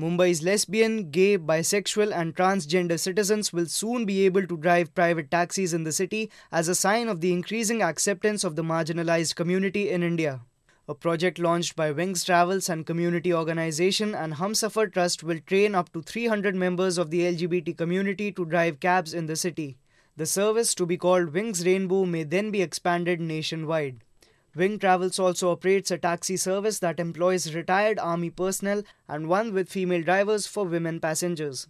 Mumbai's lesbian, gay, bisexual, and transgender citizens will soon be able to drive private taxis in the city as a sign of the increasing acceptance of the marginalized community in India. A project launched by Wings Travels and Community Organization and Humsuffer Trust will train up to 300 members of the LGBT community to drive cabs in the city. The service, to be called Wings Rainbow, may then be expanded nationwide. Wing Travels also operates a taxi service that employs retired army personnel and one with female drivers for women passengers.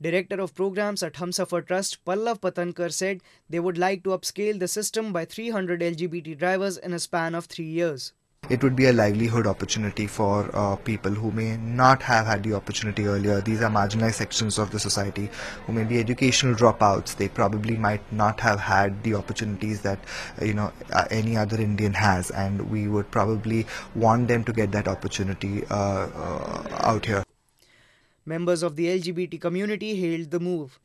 Director of Programs at Humsafar Trust Pallav Patankar said they would like to upscale the system by 300 LGBT drivers in a span of three years. It would be a livelihood opportunity for uh, people who may not have had the opportunity earlier. These are marginalized sections of the society who may be educational dropouts. They probably might not have had the opportunities that uh, you know uh, any other Indian has, and we would probably want them to get that opportunity uh, uh out here. Members of the LGBT community hailed the move.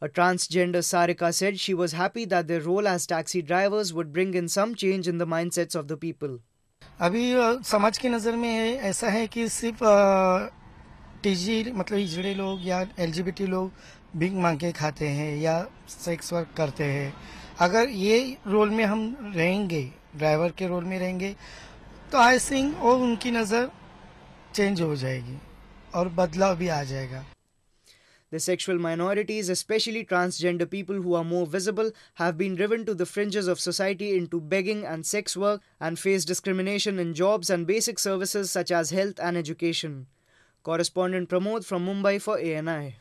A transgender Sarika said she was happy that their role as taxi drivers would bring in some change in the mindsets of the people. अभी समाज की नज़र में ऐसा है कि सिर्फ TG मतलब हिजड़े लोग या एलजीबीटी लोग भिंग मांग के खाते हैं या सेक्स वर्क करते हैं अगर ये रोल में हम रहेंगे ड्राइवर के रोल में रहेंगे तो आई थिंक और उनकी नज़र चेंज हो जाएगी और बदलाव भी आ जाएगा The sexual minorities, especially transgender people who are more visible, have been driven to the fringes of society into begging and sex work and face discrimination in jobs and basic services such as health and education. Correspondent Pramod from Mumbai for ANI.